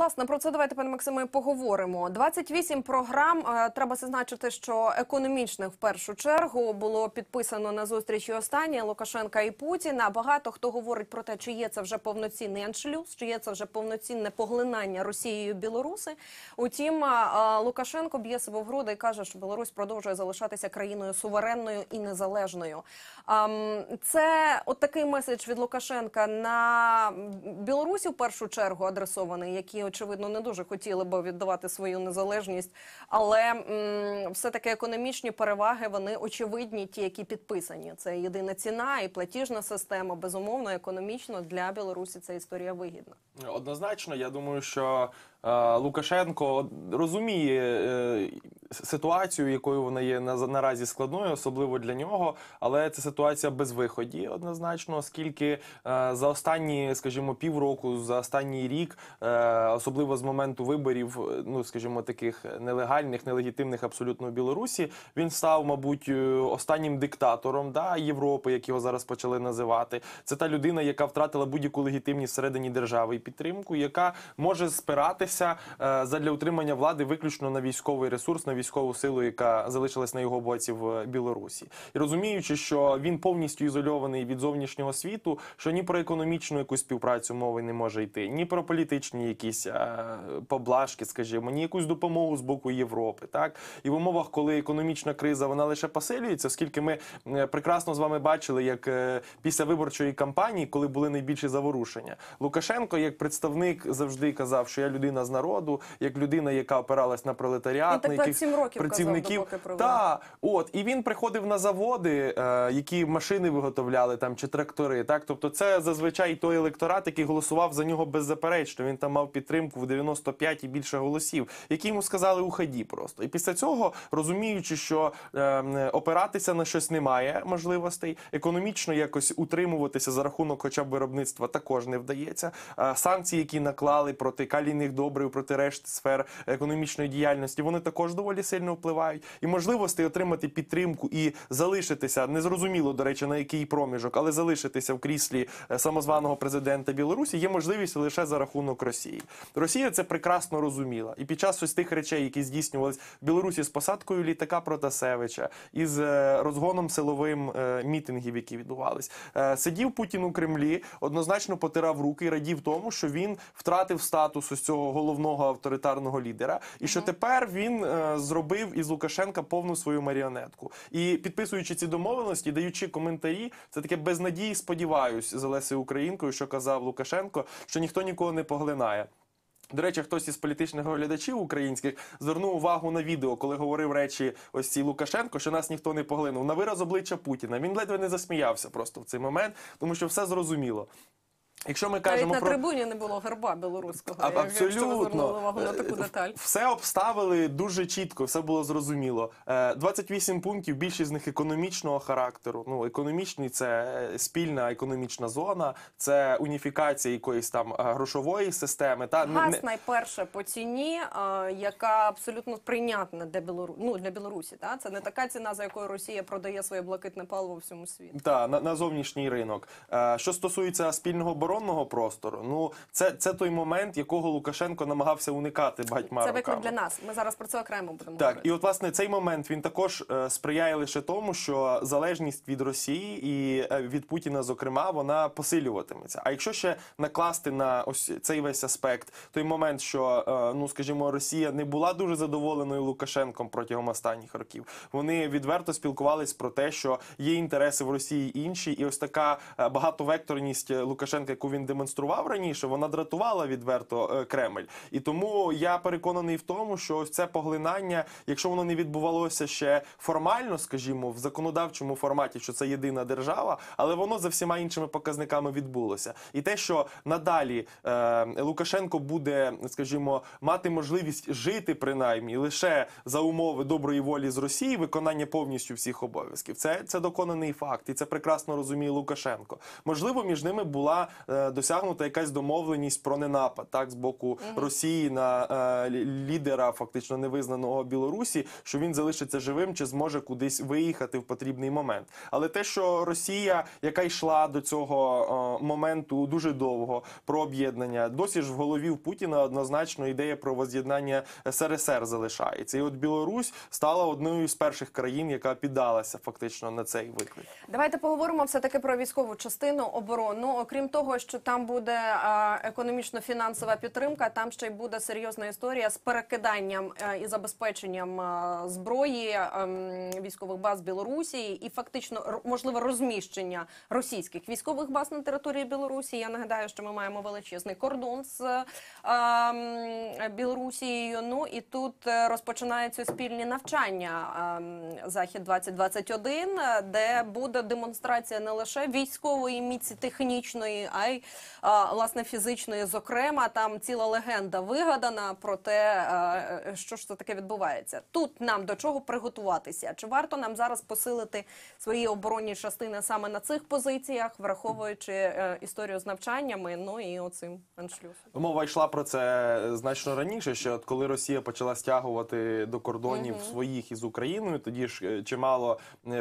Власне, про це давайте, пане Максиме, поговоримо. 28 програм. Е, треба зазначити, що економічних в першу чергу було підписано на зустрічі останні Лукашенка і Путіна. Багато хто говорить про те, чи є це вже повноцінний аншлюз, чи є це вже повноцінне поглинання Росією білоруси. Утім, е, е, Лукашенко б'є себе в груди і каже, що Білорусь продовжує залишатися країною суверенною і незалежною. Це от такий меседж від Лукашенка на Білорусі в першу чергу адресований, які очевидно не дуже хотіли би віддавати свою незалежність, але все таки економічні переваги вони очевидні, ті, які підписані. Це єдина ціна і платіжна система. Безумовно, економічно для Білорусі ця історія вигідна. Однозначно, я думаю, що Е, Лукашенко розуміє е, ситуацію, якою вона є наразі складною, особливо для нього. Але це ситуація без виході, однозначно, оскільки е, за останні, скажімо, півроку, за останній рік, особливо з моменту виборів, ну скажімо, таких нелегальних, нелегітимних абсолютно в Білорусі, він став, мабуть, останнім диктатором да Європи, як його зараз почали називати. Це та людина, яка втратила будь-яку легітимність всередині держави і підтримку, яка може спиратися Е, За для утримання влади виключно на військовий ресурс, на військову силу, яка залишилась на його боці в Білорусі, і розуміючи, що він повністю ізольований від зовнішнього світу, що ні про економічну якусь співпрацю мови не може йти, ні про політичні якісь е, поблажки, скажімо, ні якусь допомогу з боку Європи, так і в умовах, коли економічна криза вона лише посилюється, оскільки ми прекрасно з вами бачили, як е, після виборчої кампанії, коли були найбільші заворушення, Лукашенко як представник завжди казав, що я людина людина з народу, як людина, яка опиралась на пролетаріат, ну, на яких сім років працівників казав, та от і він приходив на заводи, е, які машини виготовляли там чи трактори. Так, тобто, це зазвичай той електорат, який голосував за нього беззаперечно. Він там мав підтримку в 95 і більше голосів, які йому сказали у уході просто. І після цього розуміючи, що е, опиратися на щось немає можливостей, економічно якось утримуватися за рахунок, хоча б виробництва також не вдається. Е, санкції, які наклали проти калійних до обрію проти решт сфер економічної діяльності. Вони також доволі сильно впливають, і можливості отримати підтримку і залишитися незрозуміло, до речі, на який проміжок, але залишитися в кріслі е, самозваного президента Білорусі є можливість лише за рахунок Росії. Росія це прекрасно розуміла, і під час ось тих речей, які здійснювались в Білорусі з посадкою літака Протасевича із е, розгоном силовим е, мітингів, які відбувались, сидів Путін у Кремлі, однозначно потирав руки і радів тому, що він втратив статус ось цього головного авторитарного лідера, і що тепер він е, зробив із Лукашенка повну свою маріонетку. І підписуючи ці домовленості, даючи коментарі, це таке безнадії. сподіваюся, з Олеси Українкою, що казав Лукашенко, що ніхто нікого не поглинає. До речі, хтось із політичних глядачів українських звернув увагу на відео, коли говорив речі ось ці Лукашенко, що нас ніхто не поглинув на вираз обличчя Путіна. Він ледве не засміявся просто в цей момент, тому що все зрозуміло. Якщо ми кажемо Навіть на про... трибуні не було герба білоруського. А, я, абсолютно увагу на е, таку деталь. все обставили дуже чітко, все було зрозуміло. 28 е, пунктів, більшість з них економічного характеру. Ну економічний це е, спільна економічна зона, це уніфікація якоїсь там грошової системи. Та газ найперше по ціні, яка абсолютно прийнятна для Білору... ну, для Білорусі. Та це не така ціна, за якою Росія продає своє блакитне паливо всьому світу. Та на, на зовнішній ринок. Що стосується спільного боротьбу, оборонного простору, ну це це той момент, якого Лукашенко намагався уникати багатьма це виклик для нас. Ми зараз про це окремо будемо так. Говорити. І от власне цей момент він також е, сприяє лише тому, що залежність від Росії і е, від Путіна, зокрема, вона посилюватиметься. А якщо ще накласти на ось цей весь аспект, той момент, що е, ну скажімо, Росія не була дуже задоволеною Лукашенком протягом останніх років, вони відверто спілкувались про те, що є інтереси в Росії інші, і ось така багатовекторність Лукашенка яку він демонстрував раніше, вона дратувала відверто е, Кремль. І тому я переконаний в тому, що ось це поглинання, якщо воно не відбувалося ще формально, скажімо, в законодавчому форматі, що це єдина держава, але воно за всіма іншими показниками відбулося. І те, що надалі е, Лукашенко буде, скажімо, мати можливість жити принаймні лише за умови доброї волі з Росії, виконання повністю всіх обов'язків. Це це доконаний факт, і це прекрасно розуміє Лукашенко. Можливо, між ними була Е, досягнута якась домовленість про ненапад так з боку mm -hmm. Росії на е, лідера, фактично невизнаного Білорусі, що він залишиться живим чи зможе кудись виїхати в потрібний момент. Але те, що Росія, яка йшла до цього е, моменту дуже довго про об'єднання, досі ж в голові в Путіна однозначно ідея про воз'єднання СРСР залишається, і от Білорусь стала одною з перших країн, яка піддалася фактично на цей виклик. Давайте поговоримо все таки про військову частину оборону, окрім того що там буде економічно-фінансова підтримка. Там ще й буде серйозна історія з перекиданням е, і забезпеченням зброї ем, військових баз Білорусі і фактично можливе розміщення російських військових баз на території Білорусі. Я нагадаю, що ми маємо величезний кордон з ем, Білорусією. Ну і тут е, розпочинаються спільні навчання ем, захід 2021 е, де буде демонстрація не лише військової міці технічної, а й Китай, власне, фізичної, зокрема, там ціла легенда вигадана про те, е, е, що ж це таке відбувається. Тут нам до чого приготуватися? Чи варто нам зараз посилити свої оборонні частини саме на цих позиціях, враховуючи е, історію з навчаннями? Ну і оцим аншлюсом? мова йшла про це значно раніше. Що от коли Росія почала стягувати до кордонів угу. своїх із Україною, тоді ж чимало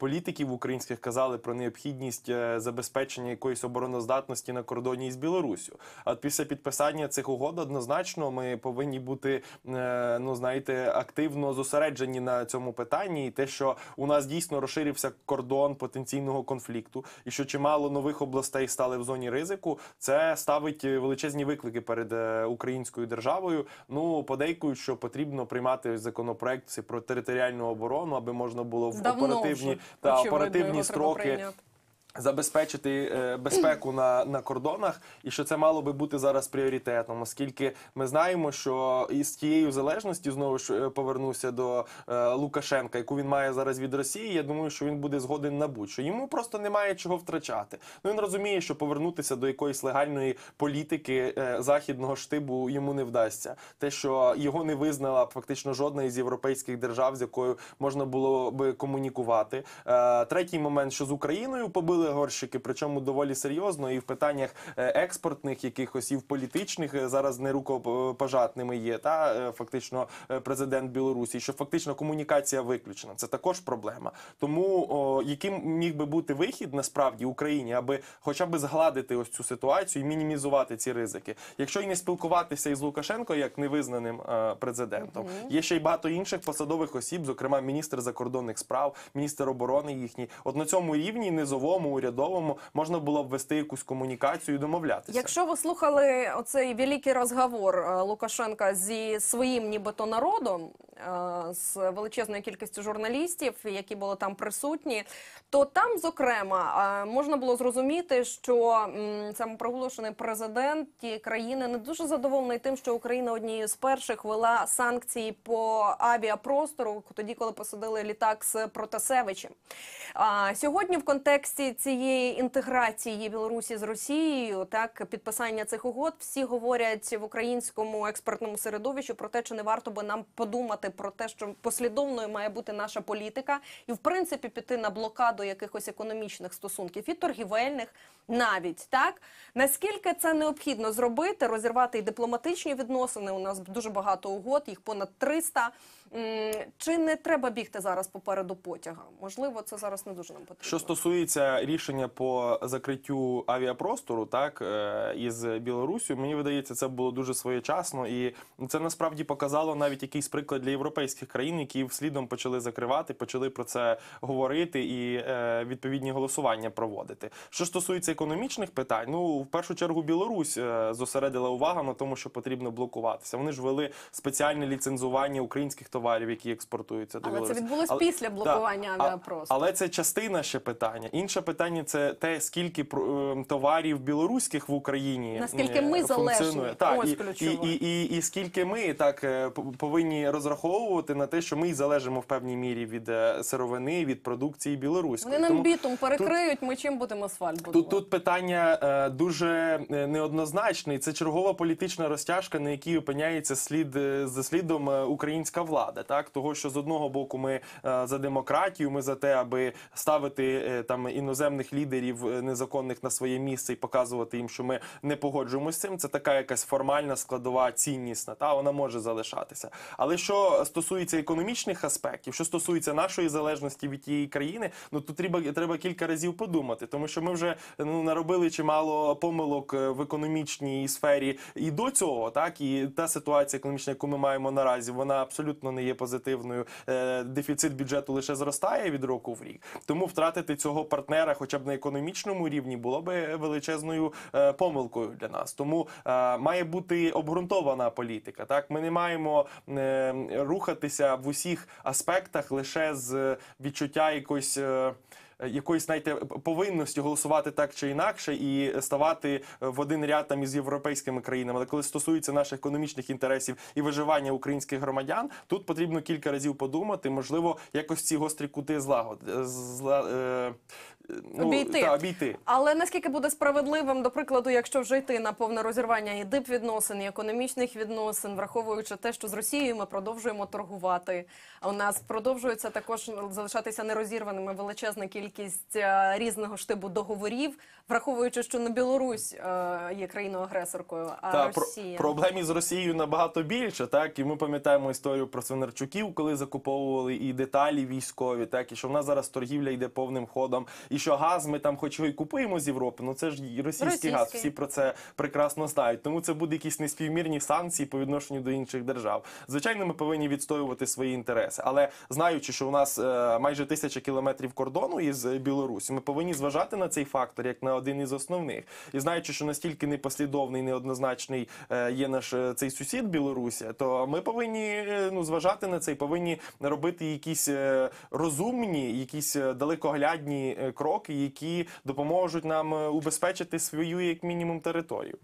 політиків українських казали про необхідність забезпечення якоїсь обороноздатності на кордоні із Білоруссю. А після підписання цих угод однозначно ми повинні бути е, ну знаєте активно зосереджені на цьому питанні, і те, що у нас дійсно розширився кордон потенційного конфлікту, і що чимало нових областей стали в зоні ризику, це ставить е, величезні виклики перед е, українською державою. Ну подейкують, що потрібно приймати законопроект про територіальну оборону, аби можна було в Давно оперативні вже. та Очевидно, оперативні строки. Забезпечити е, безпеку на на кордонах, і що це мало би бути зараз пріоритетом, оскільки ми знаємо, що із тією залежності знову ж е, повернуся до е, Лукашенка, яку він має зараз від Росії. Я думаю, що він буде згоден на будь-що йому просто немає чого втрачати. Ну він розуміє, що повернутися до якоїсь легальної політики західного штибу йому не вдасться. Те, що його не визнала фактично жодна із європейських держав, з якою можна було би комунікувати. Третій момент, що з Україною побили зростили горщики, причому доволі серйозно, і в питаннях е, експортних якихось і в політичних е, зараз не рукопожатними є. Та е, фактично президент Білорусі, що фактично комунікація виключена. Це також проблема. Тому о, яким міг би бути вихід насправді Україні, аби хоча б згладити ось цю ситуацію і мінімізувати ці ризики, якщо й не спілкуватися із Лукашенко як невизнаним е, президентом, mm -hmm. є ще й багато інших посадових осіб, зокрема міністр закордонних справ, міністр оборони їхній, от на цьому рівні низовому урядовому можна було б вести якусь комунікацію, і домовлятися. Якщо ви слухали оцей великий розговор е, Лукашенка зі своїм, нібито народом, е, з величезною кількістю журналістів, які були там присутні, то там, зокрема, е, можна було зрозуміти, що самопроголошений президент тієї країни не дуже задоволений тим, що Україна однією з перших вела санкції по авіапростору, тоді коли посадили літак з Протасевичем. Сьогодні в контексті цієї інтеграції Білорусі з Росією, так підписання цих угод, всі говорять в українському експертному середовищі про те, чи не варто би нам подумати про те, що послідовною має бути наша політика, і в принципі піти на блокаду якихось економічних стосунків і торгівельних навіть так наскільки це необхідно зробити, розірвати і дипломатичні відносини. У нас дуже багато угод, їх понад 300. Чи не треба бігти зараз попереду потяга? Можливо, це зараз не дуже нам потрібно. Що стосується рішення по закриттю авіапростору, так е, із Білорусі, мені видається, це було дуже своєчасно, і це насправді показало навіть якийсь приклад для європейських країн, які вслідом почали закривати, почали про це говорити і е, відповідні голосування проводити. Що стосується економічних питань, ну в першу чергу Білорусь е, зосередила увагу на тому, що потрібно блокуватися. Вони ж вели спеціальне ліцензування українських товарів товарів, які експортуються до Але це відбулось але, після блокування да, авіапросту. Але це частина ще питання. Інше питання це те, скільки ем, товарів білоруських в Україні е, наскільки ми залежні так, Ось і, і, і, і, і скільки ми так е, повинні розраховувати на те, що ми залежимо в певній мірі від е, сировини, від продукції білоруської. Вони нам бітом перекриють. Тут, ми чим будемо асфальт Тут, тут питання дуже неоднозначне. Це чергова політична розтяжка, на якій опиняється слід за слідом українська влада влади, так того, що з одного боку ми е, за демократію, ми за те, аби ставити е, там іноземних лідерів е, незаконних на своє місце і показувати їм, що ми не погоджуємося з цим. Це така якась формальна складова ціннісна. Та вона може залишатися. Але що стосується економічних аспектів, що стосується нашої залежності від тієї країни, ну тут треба треба кілька разів подумати, тому що ми вже ну наробили чимало помилок в економічній сфері і до цього, так і та ситуація економічна, яку ми маємо наразі, вона абсолютно не не є позитивною. Е, дефіцит бюджету лише зростає від року в рік. Тому втратити цього партнера, хоча б на економічному рівні, було би величезною е, помилкою для нас. Тому е, має бути обґрунтована політика. Так, ми не маємо рухатися в усіх аспектах лише з відчуття якось. Е, якоїсь знаєте, повинності голосувати так чи інакше і ставати е, в один ряд там із європейськими країнами. Але коли стосується наших економічних інтересів і виживання українських громадян, тут потрібно кілька разів подумати, можливо, якось ці гострі кути злагод... Е, ну, обійти. Та, обійти. Але наскільки буде справедливим, до прикладу, якщо вже йти на повне розірвання і дип відносин, і економічних відносин, враховуючи те, що з Росією ми продовжуємо торгувати. А У нас продовжується також залишатися нерозірваними величезна кількість а, е, різного штибу договорів, враховуючи, що не Білорусь е, є країною агресоркою, а та, Росія про проблемі з Росією набагато більше, так і ми пам'ятаємо історію про Свинарчуків, коли закуповували і деталі військові, так і що в нас зараз торгівля йде повним ходом. І що газ ми там, хоч його і купуємо з Європи, ну це ж і російський, російський газ. Всі про це прекрасно знають. Тому це буде якісь неспівмірні санкції по відношенню до інших держав. Звичайно, ми повинні відстоювати свої інтереси, але знаючи, що у нас е, майже тисяча кілометрів кордону із Білорусі, ми повинні зважати на цей фактор як на один із основних, і знаючи, що настільки непослідовний, неоднозначний е, є наш е, цей сусід Білорусі, то ми повинні е, ну зважати на це і повинні робити якісь е, розумні, якісь е, далекоглядні е, кроки, які допоможуть нам е, убезпечити свою як мінімум територію.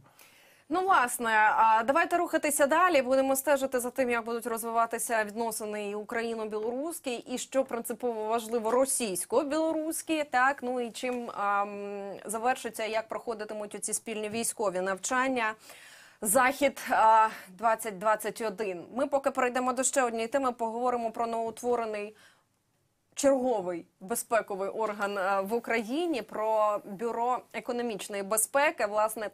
Ну, власне, давайте рухатися далі. Будемо стежити за тим, як будуть розвиватися відносини україно-білоруські, і що принципово важливо російсько-білоруські, так ну і чим ем, завершиться, як проходитимуть ці спільні військові навчання. Захід 2021 Ми поки перейдемо до ще однієї теми. Поговоримо про новоутворений черговий безпековий орган е, в Україні про бюро економічної безпеки. Власне,